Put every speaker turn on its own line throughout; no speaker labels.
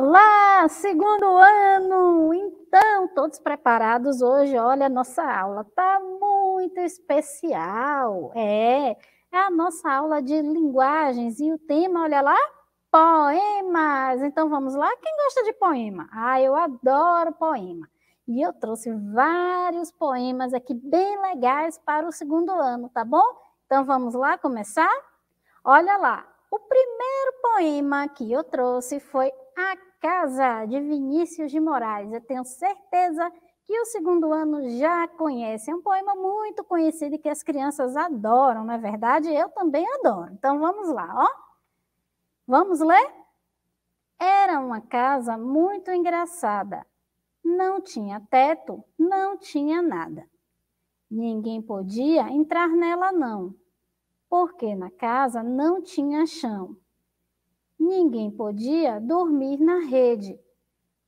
Olá, segundo ano! Então, todos preparados hoje? Olha, a nossa aula tá muito especial. É, é a nossa aula de linguagens e o tema, olha lá, poemas. Então, vamos lá? Quem gosta de poema? Ah, eu adoro poema. E eu trouxe vários poemas aqui bem legais para o segundo ano, tá bom? Então, vamos lá começar? Olha lá, o primeiro poema que eu trouxe foi a casa de Vinícius de Moraes. Eu tenho certeza que o segundo ano já conhece. É um poema muito conhecido e que as crianças adoram, não é verdade? Eu também adoro. Então vamos lá, ó. Vamos ler? Era uma casa muito engraçada. Não tinha teto, não tinha nada. Ninguém podia entrar nela, não, porque na casa não tinha chão ninguém podia dormir na rede,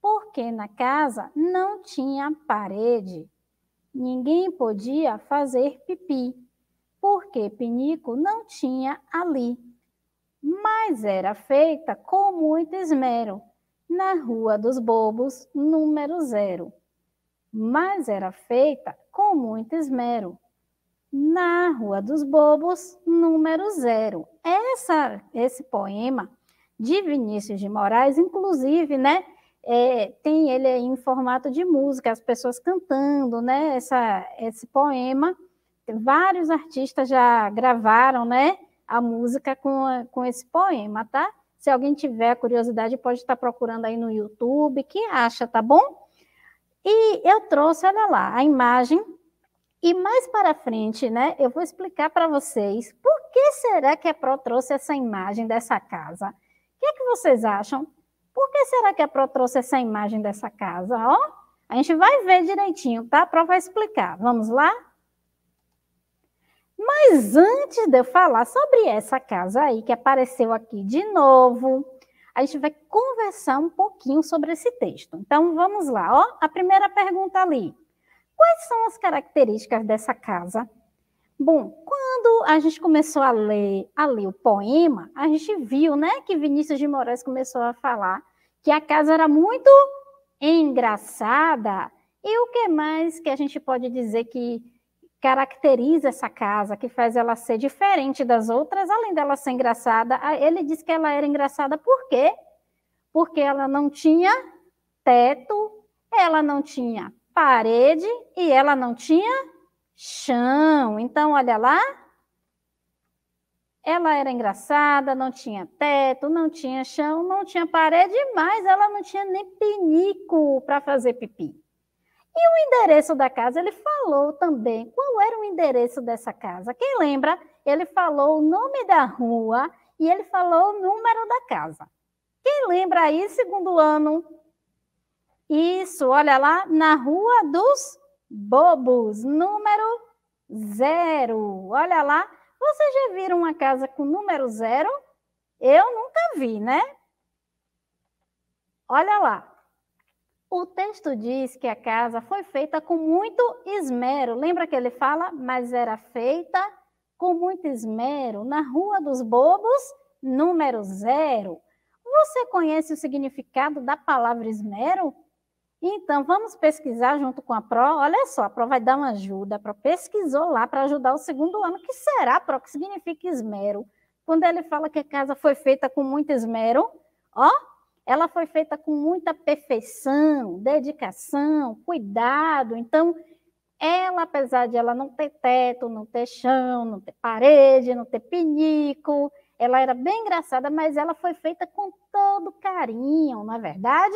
porque na casa não tinha parede. Ninguém podia fazer pipi, porque pinico não tinha ali. Mas era feita com muito esmero, na Rua dos Bobos, número zero. Mas era feita com muito esmero, na Rua dos Bobos, número zero. Essa, esse poema de Vinícius de Moraes, inclusive, né? É, tem ele em formato de música, as pessoas cantando, né? Essa, esse poema. Vários artistas já gravaram, né? A música com, com esse poema, tá? Se alguém tiver curiosidade, pode estar tá procurando aí no YouTube, que acha, tá bom? E eu trouxe, olha lá, a imagem. E mais para frente, né? Eu vou explicar para vocês por que será que a Pro trouxe essa imagem dessa casa que, é que vocês acham? Por que será que a Pro trouxe essa imagem dessa casa? Ó, a gente vai ver direitinho, tá? A Pro vai explicar. Vamos lá? Mas antes de eu falar sobre essa casa aí, que apareceu aqui de novo, a gente vai conversar um pouquinho sobre esse texto. Então, vamos lá. Ó, a primeira pergunta ali. Quais são as características dessa casa Bom, quando a gente começou a ler, a ler o poema, a gente viu, né, que Vinícius de Moraes começou a falar que a casa era muito engraçada. E o que mais que a gente pode dizer que caracteriza essa casa, que faz ela ser diferente das outras, além dela ser engraçada. Ah, ele disse que ela era engraçada por quê? Porque ela não tinha teto, ela não tinha parede e ela não tinha chão. Então, olha lá. Ela era engraçada, não tinha teto, não tinha chão, não tinha parede, mas ela não tinha nem pinico para fazer pipi. E o endereço da casa, ele falou também qual era o endereço dessa casa. Quem lembra? Ele falou o nome da rua e ele falou o número da casa. Quem lembra aí, segundo ano? Isso, olha lá, na Rua dos bobos, número zero. Olha lá, vocês já viram uma casa com número zero? Eu nunca vi, né? Olha lá. O texto diz que a casa foi feita com muito esmero. Lembra que ele fala? Mas era feita com muito esmero na Rua dos Bobos, número zero. Você conhece o significado da palavra esmero? Então, vamos pesquisar junto com a Pro. Olha só, a Pro vai dar uma ajuda. A Pro pesquisou lá para ajudar o segundo ano. O que será, Pro? que significa esmero? Quando ele fala que a casa foi feita com muito esmero, ó, ela foi feita com muita perfeição, dedicação, cuidado. Então, ela, apesar de ela não ter teto, não ter chão, não ter parede, não ter pinico, ela era bem engraçada, mas ela foi feita com todo carinho, não é verdade?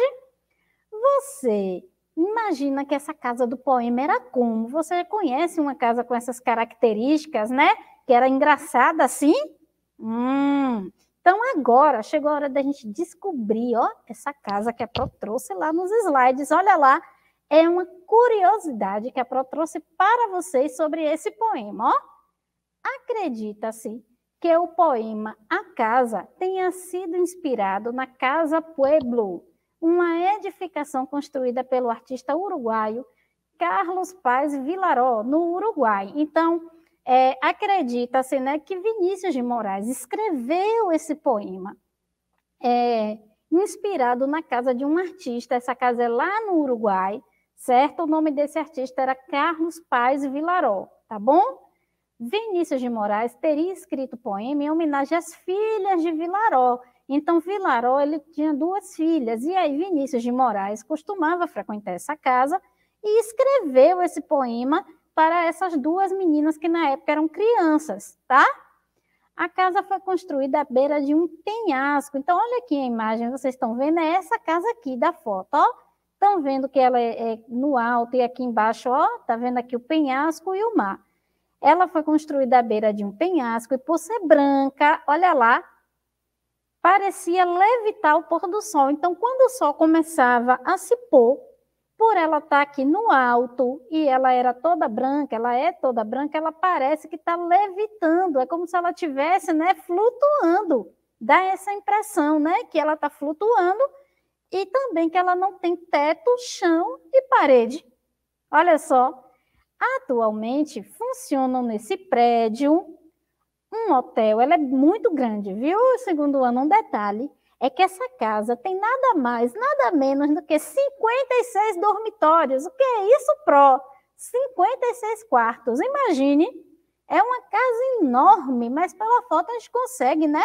Você imagina que essa casa do poema era como? Você conhece uma casa com essas características, né? Que era engraçada assim? Hum. Então agora chegou a hora da gente descobrir, ó, essa casa que a Pro trouxe lá nos slides. Olha lá, é uma curiosidade que a Pro trouxe para vocês sobre esse poema, ó. Acredita-se que o poema A Casa tenha sido inspirado na Casa Pueblo, uma edificação construída pelo artista uruguaio Carlos Paz Vilaró, no Uruguai. Então, é, acredita-se né, que Vinícius de Moraes escreveu esse poema é, inspirado na casa de um artista, essa casa é lá no Uruguai, certo? O nome desse artista era Carlos Paz Vilaró, tá bom? Vinícius de Moraes teria escrito o poema em homenagem às filhas de Vilaró, então, Vilaró ele tinha duas filhas, e aí Vinícius de Moraes costumava frequentar essa casa e escreveu esse poema para essas duas meninas que na época eram crianças, tá? A casa foi construída à beira de um penhasco. Então, olha aqui a imagem, vocês estão vendo? É essa casa aqui da foto, ó. Estão vendo que ela é, é no alto e aqui embaixo, ó, tá vendo aqui o penhasco e o mar. Ela foi construída à beira de um penhasco e por ser branca, olha lá, parecia levitar o pôr do sol. Então, quando o sol começava a se pôr, por ela estar tá aqui no alto e ela era toda branca, ela é toda branca, ela parece que está levitando, é como se ela tivesse, né, flutuando. Dá essa impressão, né, que ela está flutuando e também que ela não tem teto, chão e parede. Olha só, atualmente funcionam nesse prédio um hotel, ela é muito grande, viu? Segundo ano, um detalhe é que essa casa tem nada mais, nada menos do que 56 dormitórios. O que é isso, pro 56 quartos. Imagine, é uma casa enorme, mas pela foto a gente consegue, né?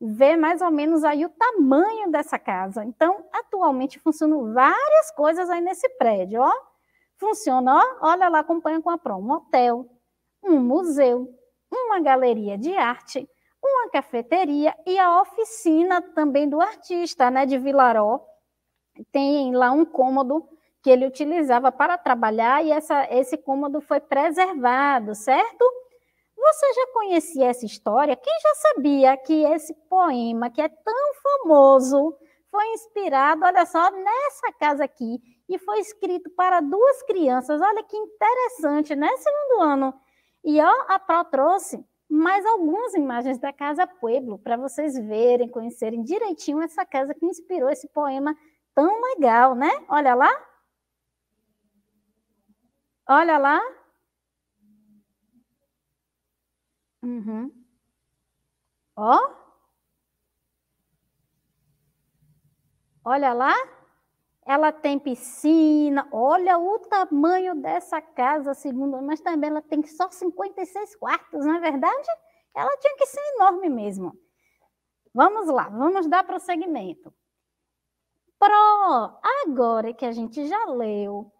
Ver mais ou menos aí o tamanho dessa casa. Então, atualmente funcionam várias coisas aí nesse prédio, ó. Funciona, ó, olha lá, acompanha com a Pro, um hotel, um museu, uma galeria de arte, uma cafeteria e a oficina também do artista, né, de Vilaró. Tem lá um cômodo que ele utilizava para trabalhar e essa, esse cômodo foi preservado, certo? Você já conhecia essa história? Quem já sabia que esse poema, que é tão famoso, foi inspirado, olha só, nessa casa aqui e foi escrito para duas crianças? Olha que interessante, né, segundo ano? E ó, a Pro trouxe mais algumas imagens da Casa Pueblo para vocês verem, conhecerem direitinho essa casa que inspirou esse poema tão legal, né? Olha lá. Olha lá. Uhum. Ó. Olha lá ela tem piscina. Olha o tamanho dessa casa, segundo, mas também ela tem só 56 quartos, não é verdade? Ela tinha que ser enorme mesmo. Vamos lá, vamos dar prosseguimento. Pro, agora que a gente já leu,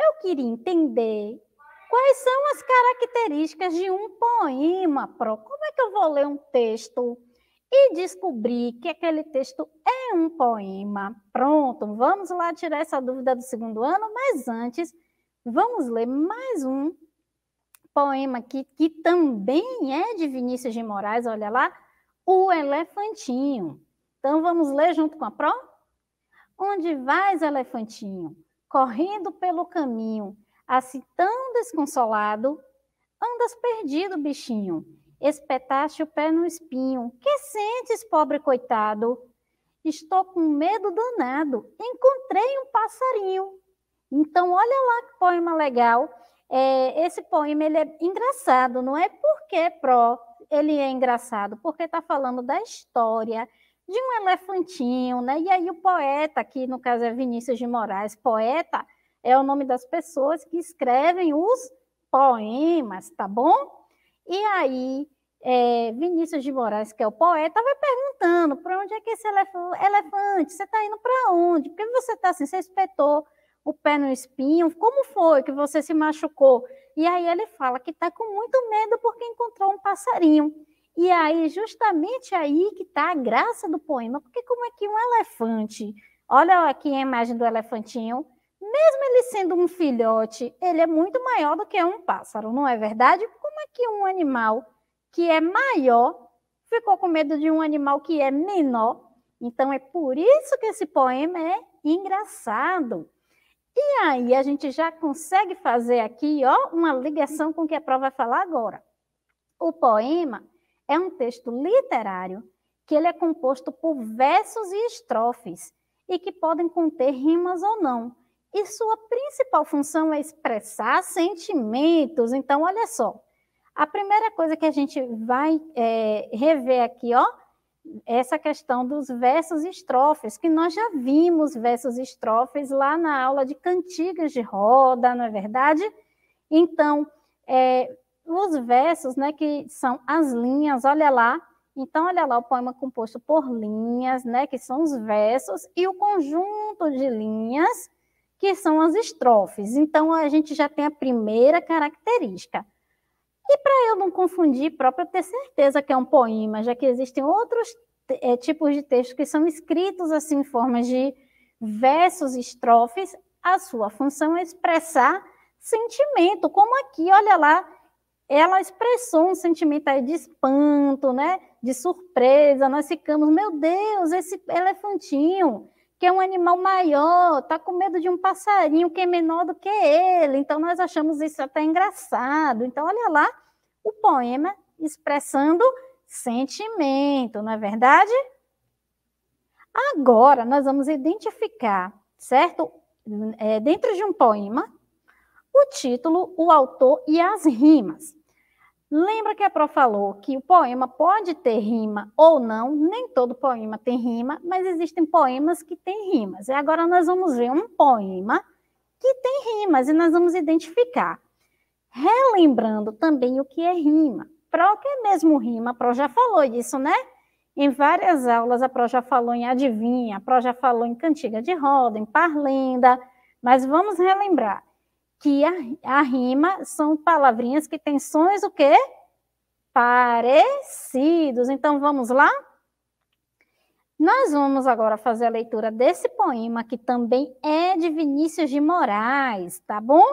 eu queria entender quais são as características de um poema, Pro. Como é que eu vou ler um texto? e descobrir que aquele texto é um poema. Pronto, vamos lá tirar essa dúvida do segundo ano, mas antes vamos ler mais um poema que, que também é de Vinícius de Moraes, olha lá, O Elefantinho. Então vamos ler junto com a Pro? Onde vais, elefantinho? Correndo pelo caminho, assim tão desconsolado, andas perdido, bichinho espetaste o pé no espinho. Que sentes, pobre coitado? Estou com medo danado. Encontrei um passarinho. Então, olha lá que poema legal. É, esse poema ele é engraçado, não é porque é pró ele é engraçado, porque está falando da história de um elefantinho, né? E aí o poeta, que no caso é Vinícius de Moraes, poeta é o nome das pessoas que escrevem os poemas, tá bom? E aí, é, Vinícius de Moraes, que é o poeta, vai perguntando para onde é que esse elef elefante, você está indo para onde? Por que você está assim? Você espetou o pé no espinho? Como foi que você se machucou? E aí ele fala que está com muito medo porque encontrou um passarinho. E aí, justamente aí que está a graça do poema, porque como é que um elefante, olha aqui a imagem do elefantinho, mesmo ele sendo um filhote, ele é muito maior do que um pássaro, não é verdade? Como é que um animal que é maior ficou com medo de um animal que é menor? Então é por isso que esse poema é engraçado. E aí a gente já consegue fazer aqui, ó, uma ligação com o que a prova vai falar agora. O poema é um texto literário que ele é composto por versos e estrofes e que podem conter rimas ou não e sua principal função é expressar sentimentos. Então, olha só, a primeira coisa que a gente vai é, rever aqui, ó, essa questão dos versos e estrofes, que nós já vimos versos e estrofes lá na aula de cantigas de roda, não é verdade? Então, é, os versos, né, que são as linhas, olha lá. Então, olha lá o poema composto por linhas, né, que são os versos, e o conjunto de linhas que são as estrofes. Então, a gente já tem a primeira característica. E para eu não confundir, próprio ter certeza que é um poema, já que existem outros é, tipos de texto que são escritos assim em formas de versos, estrofes, a sua função é expressar sentimento, como aqui, olha lá, ela expressou um sentimento aí de espanto, né? De surpresa, nós ficamos, meu Deus, esse elefantinho, quer é um animal maior, está com medo de um passarinho que é menor do que ele. Então, nós achamos isso até engraçado. Então, olha lá o poema expressando sentimento, não é verdade? Agora, nós vamos identificar, certo? É, dentro de um poema, o título, o autor e as rimas. Lembra que a Pro falou que o poema pode ter rima ou não, nem todo poema tem rima, mas existem poemas que têm rimas. E agora nós vamos ver um poema que tem rimas e nós vamos identificar. Relembrando também o que é rima. Pro que é mesmo rima, a Pro já falou disso, né? Em várias aulas a Pro já falou em adivinha, a Pro já falou em cantiga de roda, em parlenda, mas vamos relembrar que a, a rima são palavrinhas que têm sons o quê? Parecidos. Então vamos lá? Nós vamos agora fazer a leitura desse poema, que também é de Vinícius de Moraes, tá bom?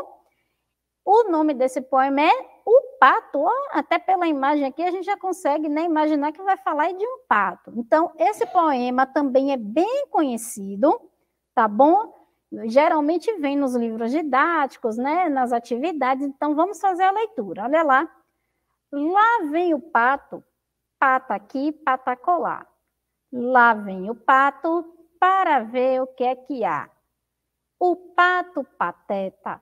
O nome desse poema é O Pato. Até pela imagem aqui, a gente já consegue né, imaginar que vai falar de um pato. Então, esse poema também é bem conhecido, tá bom? geralmente vem nos livros didáticos, né, nas atividades, então vamos fazer a leitura. Olha lá. Lá vem o pato, pata aqui, pata colar. Lá vem o pato para ver o que é que há. O pato pateta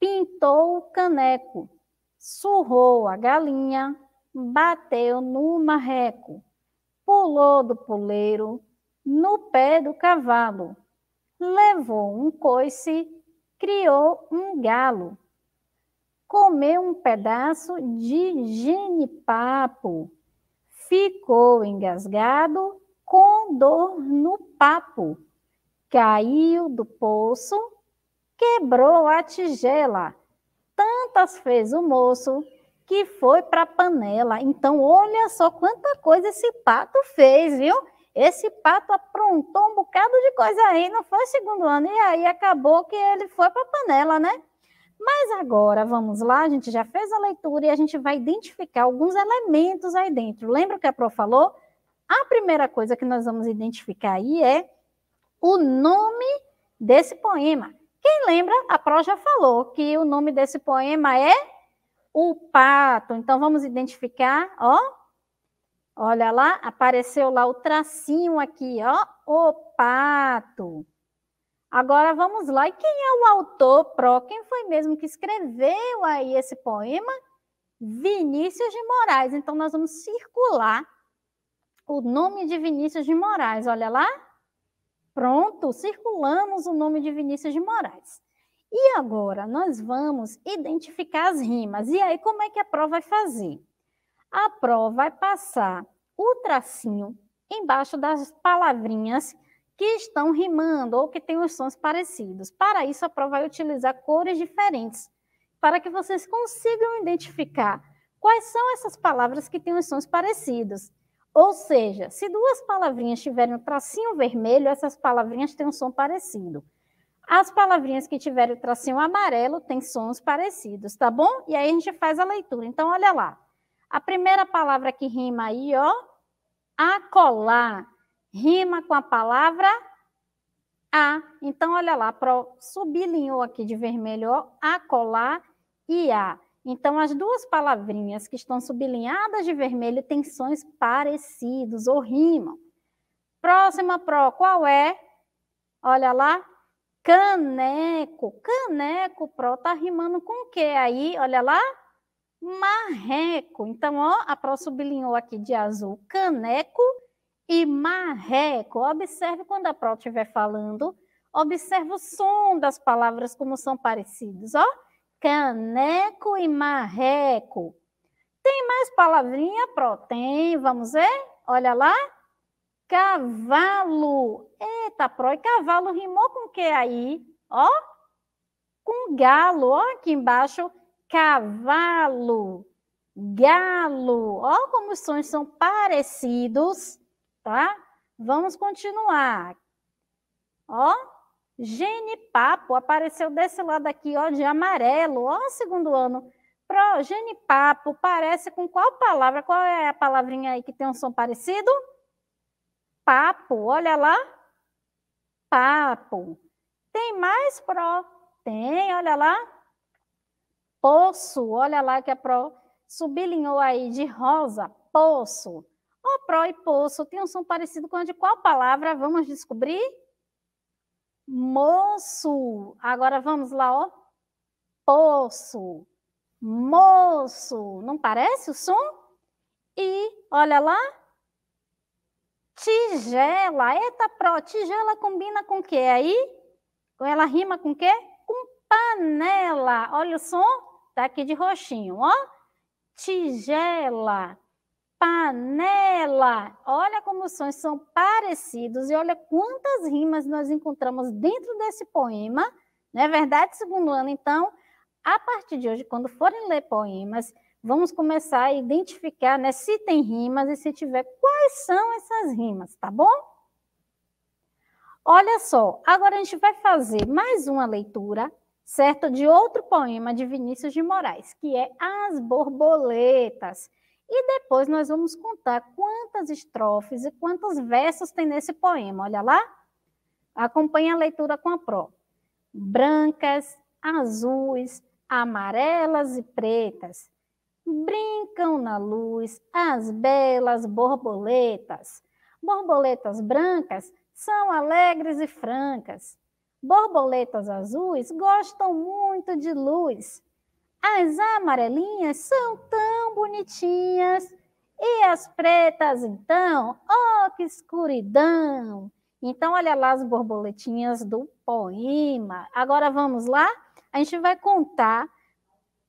pintou o caneco, surrou a galinha, bateu no marreco, pulou do puleiro, no pé do cavalo levou um coice, criou um galo, comeu um pedaço de genipapo, ficou engasgado com dor no papo, caiu do poço, quebrou a tigela. Tantas fez o moço que foi para a panela. Então, olha só quanta coisa esse pato fez, viu? Esse pato aprontou um bocado de coisa aí, não foi segundo ano, e aí acabou que ele foi para a panela, né? Mas agora, vamos lá, a gente já fez a leitura e a gente vai identificar alguns elementos aí dentro. Lembra o que a Pro falou? A primeira coisa que nós vamos identificar aí é o nome desse poema. Quem lembra, a Pro já falou que o nome desse poema é O Pato. Então, vamos identificar, ó, Olha lá, apareceu lá o tracinho aqui, ó, o pato. Agora vamos lá. E quem é o autor pró? Quem foi mesmo que escreveu aí esse poema? Vinícius de Moraes. Então nós vamos circular o nome de Vinícius de Moraes. Olha lá. Pronto, circulamos o nome de Vinícius de Moraes. E agora nós vamos identificar as rimas. E aí como é que a prova vai fazer? a Pro vai passar o tracinho embaixo das palavrinhas que estão rimando ou que têm os sons parecidos. Para isso, a Pro vai utilizar cores diferentes, para que vocês consigam identificar quais são essas palavras que têm os sons parecidos. Ou seja, se duas palavrinhas tiverem o um tracinho vermelho, essas palavrinhas têm um som parecido. As palavrinhas que tiverem o tracinho amarelo têm sons parecidos, tá bom? E aí a gente faz a leitura. Então, olha lá. A primeira palavra que rima aí, ó, acolar, rima com a palavra a. Então, olha lá, pro, sublinhou aqui de vermelho, ó, acolar e a. Então, as duas palavrinhas que estão sublinhadas de vermelho têm sons parecidos ou rimam. Próxima pró, qual é? Olha lá, caneco. Caneco, pró, tá rimando com o que aí? Olha lá, marreco. Então, ó, a Pro sublinhou aqui de azul caneco e marreco. Observe quando a Pro estiver falando, observe o som das palavras como são parecidos, ó. Caneco e marreco. Tem mais palavrinha, Pro? Tem, vamos ver? Olha lá. Cavalo. Eita, Pro, e cavalo rimou com o que aí? Ó, com galo, ó, aqui embaixo cavalo, galo. ó, como os sons são parecidos, tá? Vamos continuar. Ó, genipapo apareceu desse lado aqui, ó, de amarelo. Ó, segundo ano. Pro, genipapo parece com qual palavra? Qual é a palavrinha aí que tem um som parecido? Papo, olha lá. Papo. Tem mais, Pro? Tem, olha lá poço, olha lá que a Pro sublinhou aí de rosa, poço. O pró e poço tem um som parecido com a de qual palavra? Vamos descobrir? Moço. Agora vamos lá, ó. Poço. Moço. Não parece o som? E olha lá. Tigela. Eita, pró. Tigela combina com o que aí? Ela rima com o quê? Com panela. Olha o som. Tá aqui de roxinho, ó. Tigela, panela. Olha como os sons são parecidos e olha quantas rimas nós encontramos dentro desse poema. Não é verdade, segundo ano? Então, a partir de hoje, quando forem ler poemas, vamos começar a identificar né, se tem rimas e se tiver, quais são essas rimas, tá bom? Olha só, agora a gente vai fazer mais uma leitura certo? De outro poema de Vinícius de Moraes, que é As Borboletas. E depois nós vamos contar quantas estrofes e quantos versos tem nesse poema. Olha lá. Acompanhe a leitura com a pró. Brancas, azuis, amarelas e pretas brincam na luz as belas borboletas. Borboletas brancas são alegres e francas, Borboletas azuis gostam muito de luz. As amarelinhas são tão bonitinhas. E as pretas, então? Oh, que escuridão! Então, olha lá as borboletinhas do poema. Agora vamos lá? A gente vai contar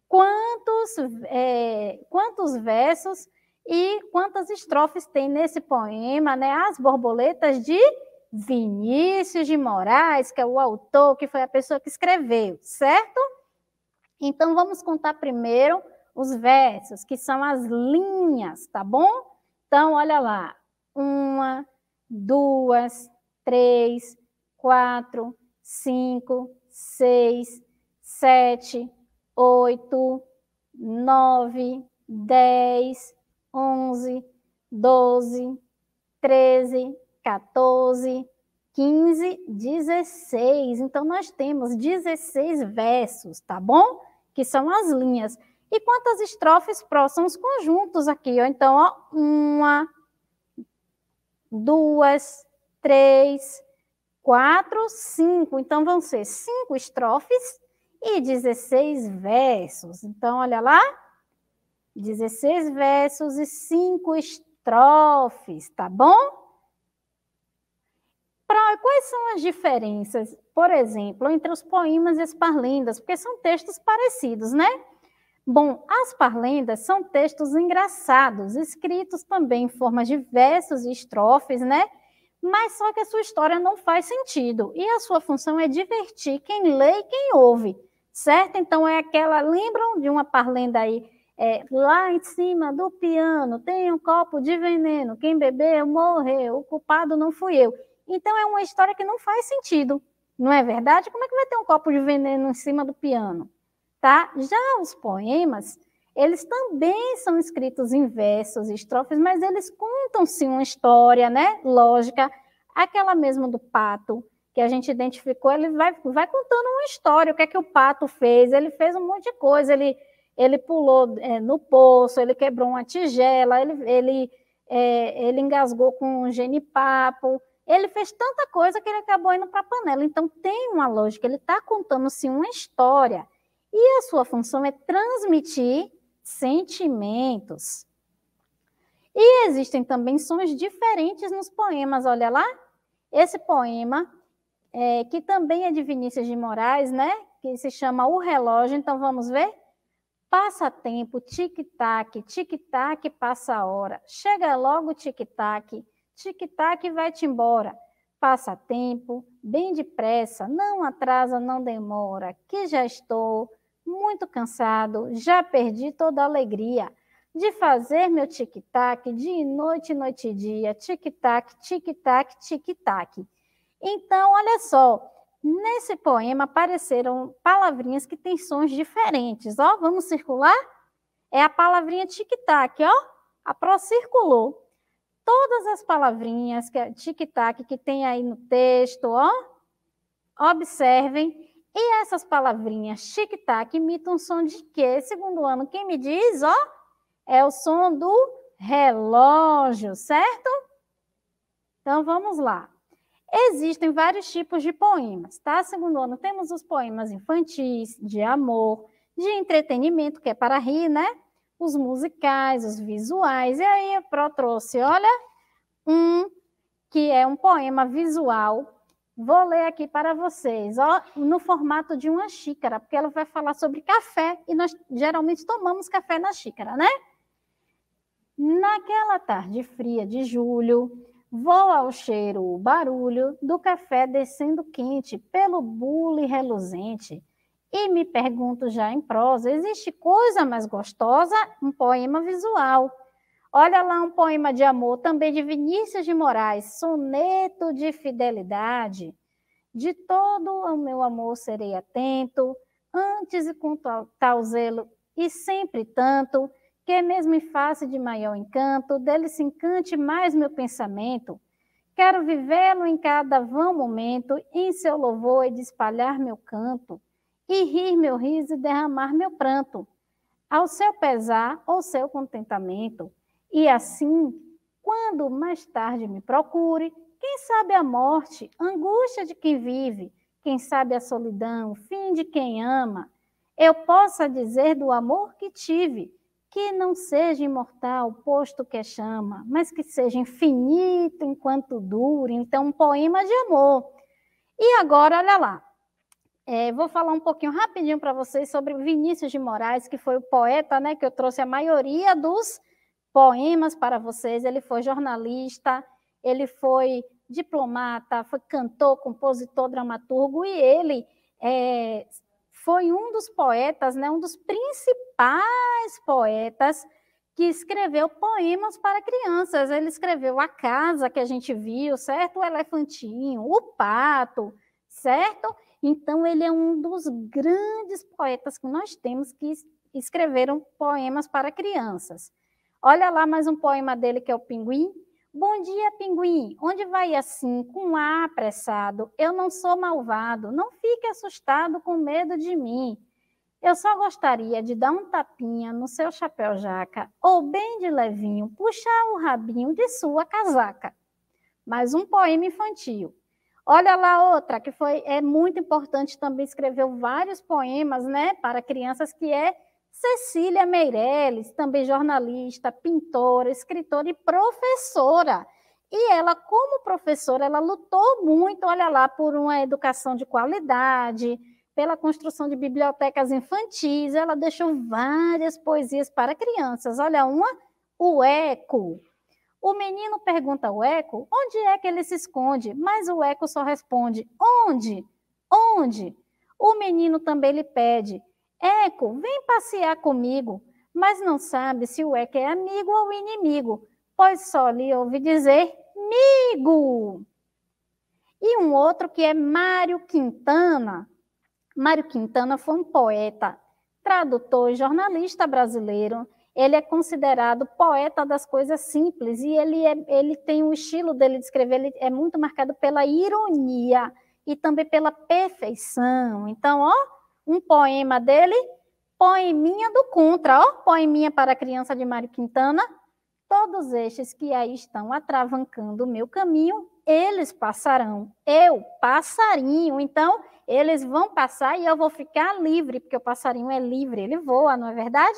quantos, é, quantos versos e quantas estrofes tem nesse poema, né? As borboletas de Vinícius de Moraes, que é o autor, que foi a pessoa que escreveu, certo? Então vamos contar primeiro os versos, que são as linhas, tá bom? Então, olha lá. Uma, duas, três, quatro, cinco, seis, sete, oito, nove, dez, onze, doze, treze, 14, 15, 16. Então, nós temos 16 versos, tá bom? Que são as linhas. E quantas estrofes pró? São os conjuntos aqui, ó. Então, ó, uma, duas, três, quatro, cinco. Então, vão ser cinco estrofes e 16 versos. Então, olha lá. 16 versos e cinco estrofes, tá bom? tá bom? Pra, quais são as diferenças, por exemplo, entre os poemas e as parlendas? Porque são textos parecidos, né? Bom, as parlendas são textos engraçados, escritos também em formas de versos e estrofes, né? Mas só que a sua história não faz sentido. E a sua função é divertir quem lê e quem ouve, certo? Então é aquela. Lembram de uma parlenda aí? É, lá em cima do piano tem um copo de veneno. Quem bebeu morreu. O culpado não fui eu. Então é uma história que não faz sentido, não é verdade? Como é que vai ter um copo de veneno em cima do piano? Tá? Já os poemas, eles também são escritos em versos e estrofes, mas eles contam-se uma história, né? Lógica, aquela mesmo do pato que a gente identificou, ele vai, vai contando uma história, o que é que o pato fez, ele fez um monte de coisa, ele, ele pulou é, no poço, ele quebrou uma tigela, ele, ele, é, ele engasgou com um genipapo, ele fez tanta coisa que ele acabou indo para a panela. Então tem uma lógica, ele está contando se assim, uma história. E a sua função é transmitir sentimentos. E existem também sons diferentes nos poemas, olha lá. Esse poema, é, que também é de Vinícius de Moraes, né? Que se chama O Relógio, então vamos ver? Passa tempo, tic-tac, tic-tac, passa a hora. Chega logo, tic-tac, tic-tac vai-te embora. Passa tempo, bem depressa, não atrasa, não demora, que já estou muito cansado, já perdi toda a alegria de fazer meu tic-tac de noite, noite e dia, tic-tac, tic-tac, tic-tac. Então, olha só, nesse poema apareceram palavrinhas que têm sons diferentes, ó, vamos circular? É a palavrinha tic-tac, ó, a pró circulou todas as palavrinhas que é tic-tac que tem aí no texto, ó, observem. E essas palavrinhas tic-tac imitam um som de quê? Segundo ano, quem me diz, ó, é o som do relógio, certo? Então vamos lá. Existem vários tipos de poemas, tá? Segundo ano, temos os poemas infantis, de amor, de entretenimento, que é para rir, né? os musicais, os visuais. E aí a Pro trouxe, olha, um que é um poema visual. Vou ler aqui para vocês, ó, no formato de uma xícara, porque ela vai falar sobre café e nós geralmente tomamos café na xícara, né? Naquela tarde fria de julho, vou ao cheiro o barulho do café descendo quente pelo bule reluzente e me pergunto já em prosa, existe coisa mais gostosa? Um poema visual. Olha lá um poema de amor, também de Vinícius de Moraes, Soneto de Fidelidade. De todo o meu amor serei atento, antes e com tal zelo, e sempre tanto, que mesmo em face de maior encanto, dele se encante mais meu pensamento. Quero vivê-lo em cada vão momento, em seu louvor e de espalhar meu canto e rir meu riso e derramar meu pranto, ao seu pesar ou seu contentamento. E assim, quando mais tarde me procure, quem sabe a morte, angústia de quem vive, quem sabe a solidão, fim de quem ama, eu possa dizer do amor que tive, que não seja imortal, posto que é chama, mas que seja infinito enquanto dure, então um poema de amor. E agora, olha lá, é, vou falar um pouquinho rapidinho para vocês sobre Vinícius de Moraes, que foi o poeta, né, que eu trouxe a maioria dos poemas para vocês. Ele foi jornalista, ele foi diplomata, foi cantor, compositor, dramaturgo, e ele é, foi um dos poetas, né, um dos principais poetas que escreveu poemas para crianças. Ele escreveu A Casa que a gente viu, certo? O Elefantinho, O Pato, certo? Então, ele é um dos grandes poetas que nós temos que escreveram poemas para crianças. Olha lá mais um poema dele que é o Pinguim. Bom dia, Pinguim. Onde vai assim, com um ar apressado? Eu não sou malvado. Não fique assustado com medo de mim. Eu só gostaria de dar um tapinha no seu chapéu jaca, ou bem de levinho, puxar o rabinho de sua casaca. Mais um poema infantil. Olha lá outra, que foi é muito importante também, escreveu vários poemas né, para crianças, que é Cecília Meirelles, também jornalista, pintora, escritora e professora. E ela, como professora, ela lutou muito, olha lá, por uma educação de qualidade, pela construção de bibliotecas infantis. Ela deixou várias poesias para crianças. Olha, uma, o eco. O menino pergunta ao eco onde é que ele se esconde, mas o eco só responde: onde? Onde? O menino também lhe pede: eco, vem passear comigo, mas não sabe se o eco é amigo ou inimigo, pois só lhe ouve dizer: migo! E um outro que é Mário Quintana. Mário Quintana foi um poeta, tradutor e jornalista brasileiro ele é considerado poeta das coisas simples e ele, é, ele tem um estilo dele de escrever, ele é muito marcado pela ironia e também pela perfeição. Então, ó, um poema dele, poeminha do Contra, ó, poeminha para a criança de Mário Quintana. Todos estes que aí estão atravancando o meu caminho, eles passarão. Eu, passarinho. Então, eles vão passar e eu vou ficar livre, porque o passarinho é livre, ele voa, não é verdade?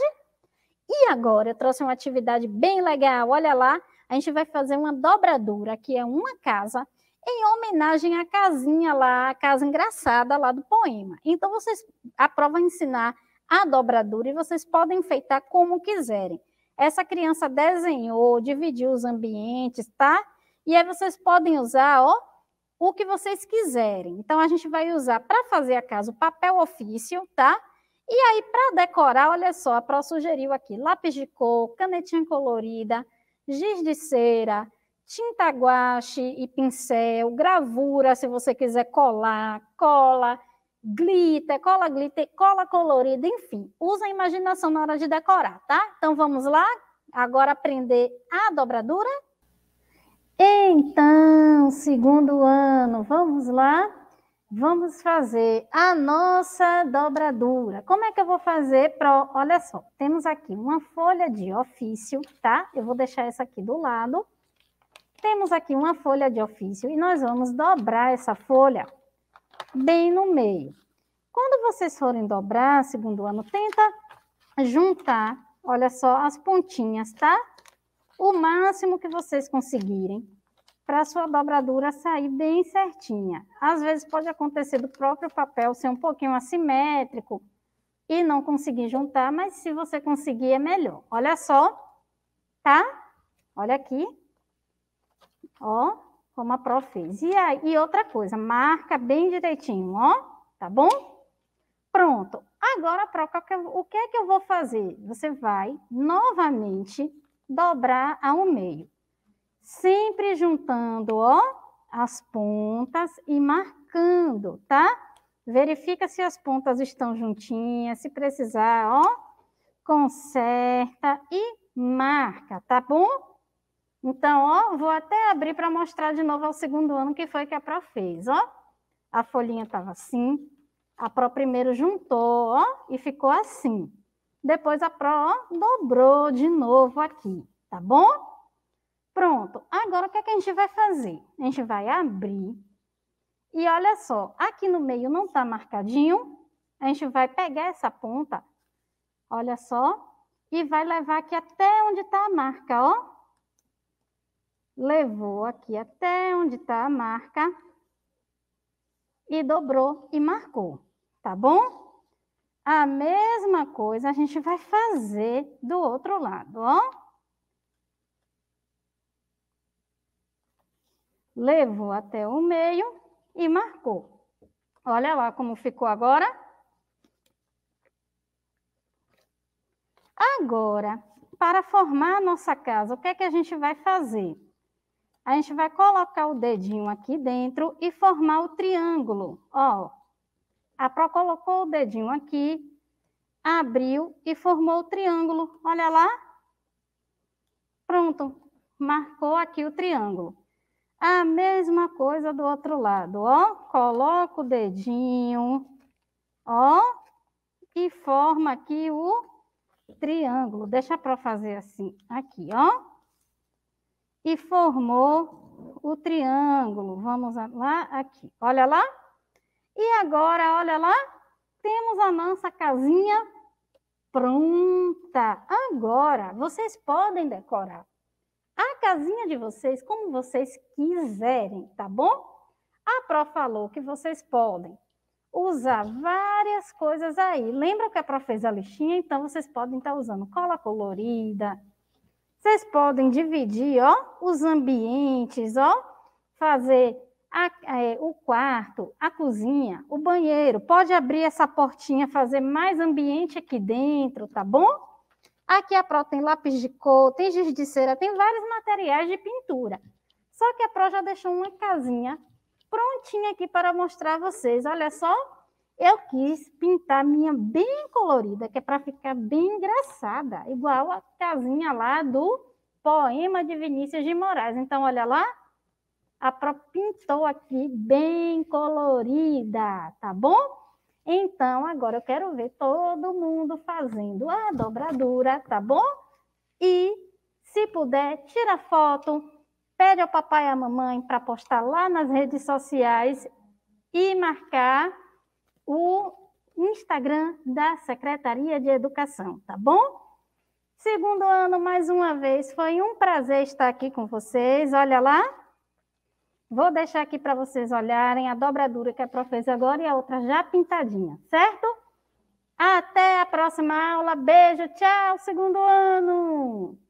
E agora? Eu trouxe uma atividade bem legal, olha lá. A gente vai fazer uma dobradura, que é uma casa, em homenagem à casinha lá, a casa engraçada lá do poema. Então, vocês, a prova é ensinar a dobradura e vocês podem enfeitar como quiserem. Essa criança desenhou, dividiu os ambientes, tá? E aí vocês podem usar, ó, o que vocês quiserem. Então, a gente vai usar para fazer a casa o papel ofício, tá? E aí, para decorar, olha só, a Pro sugeriu aqui lápis de cor, canetinha colorida, giz de cera, tinta guache e pincel, gravura, se você quiser colar, cola, glitter, cola glitter, cola colorida, enfim. Usa a imaginação na hora de decorar, tá? Então vamos lá? Agora aprender a dobradura? Então, segundo ano, vamos lá? Vamos fazer a nossa dobradura. Como é que eu vou fazer? Pro... Olha só, temos aqui uma folha de ofício, tá? Eu vou deixar essa aqui do lado. Temos aqui uma folha de ofício e nós vamos dobrar essa folha bem no meio. Quando vocês forem dobrar, segundo ano, tenta juntar, olha só, as pontinhas, tá? O máximo que vocês conseguirem para a sua dobradura sair bem certinha. Às vezes pode acontecer do próprio papel ser um pouquinho assimétrico e não conseguir juntar, mas se você conseguir é melhor. Olha só, tá? Olha aqui. Ó, como a Pro fez. E, aí, e outra coisa, marca bem direitinho, ó, tá bom? Pronto. Agora, o que é que eu vou fazer? Você vai novamente dobrar ao meio sempre juntando, ó, as pontas e marcando, tá? Verifica se as pontas estão juntinhas, se precisar, ó, conserta e marca, tá bom? Então, ó, vou até abrir para mostrar de novo ao segundo ano que foi que a pró fez, ó. A folhinha estava assim, a pró primeiro juntou, ó, e ficou assim. Depois a pró ó, dobrou de novo aqui, tá bom? Pronto, agora o que, é que a gente vai fazer? A gente vai abrir e olha só, aqui no meio não está marcadinho, a gente vai pegar essa ponta, olha só, e vai levar aqui até onde está a marca, ó. Levou aqui até onde está a marca e dobrou e marcou, tá bom? A mesma coisa a gente vai fazer do outro lado, ó. levou até o meio e marcou. Olha lá como ficou agora. Agora, para formar a nossa casa, o que é que a gente vai fazer? A gente vai colocar o dedinho aqui dentro e formar o triângulo. Ó, a Pro colocou o dedinho aqui, abriu e formou o triângulo. Olha lá. Pronto, marcou aqui o triângulo. A mesma coisa do outro lado, ó. Coloca o dedinho, ó, e forma aqui o triângulo. Deixa para fazer assim, aqui, ó. E formou o triângulo. Vamos lá, aqui. Olha lá. E agora, olha lá, temos a nossa casinha pronta. Agora, vocês podem decorar casinha de vocês, como vocês quiserem, tá bom? A Pro falou que vocês podem usar várias coisas aí. Lembra que a Pro fez a listinha? Então, vocês podem estar tá usando cola colorida. Vocês podem dividir, ó, os ambientes, ó. Fazer a, é, o quarto, a cozinha, o banheiro. Pode abrir essa portinha, fazer mais ambiente aqui dentro, tá bom? Aqui a Pro tem lápis de cor, tem giz de cera, tem vários materiais de pintura. Só que a Pro já deixou uma casinha prontinha aqui para mostrar a vocês. Olha só, eu quis pintar minha bem colorida, que é para ficar bem engraçada, igual a casinha lá do poema de Vinícius de Moraes. Então, olha lá, a Pro pintou aqui bem colorida, tá bom? Então, agora eu quero ver todo mundo fazendo a dobradura, tá bom? E, se puder, tira foto, pede ao papai e à mamãe para postar lá nas redes sociais e marcar o Instagram da Secretaria de Educação, tá bom? Segundo ano, mais uma vez, foi um prazer estar aqui com vocês. Olha lá. Vou deixar aqui para vocês olharem a dobradura que a Pro fez agora e a outra já pintadinha, certo? Até a próxima aula. Beijo, tchau, segundo ano!